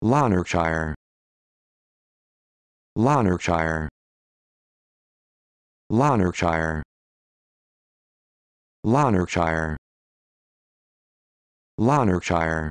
Lanarkshire Lanarkshire Lanarkshire Lanarkshire Lanarkshire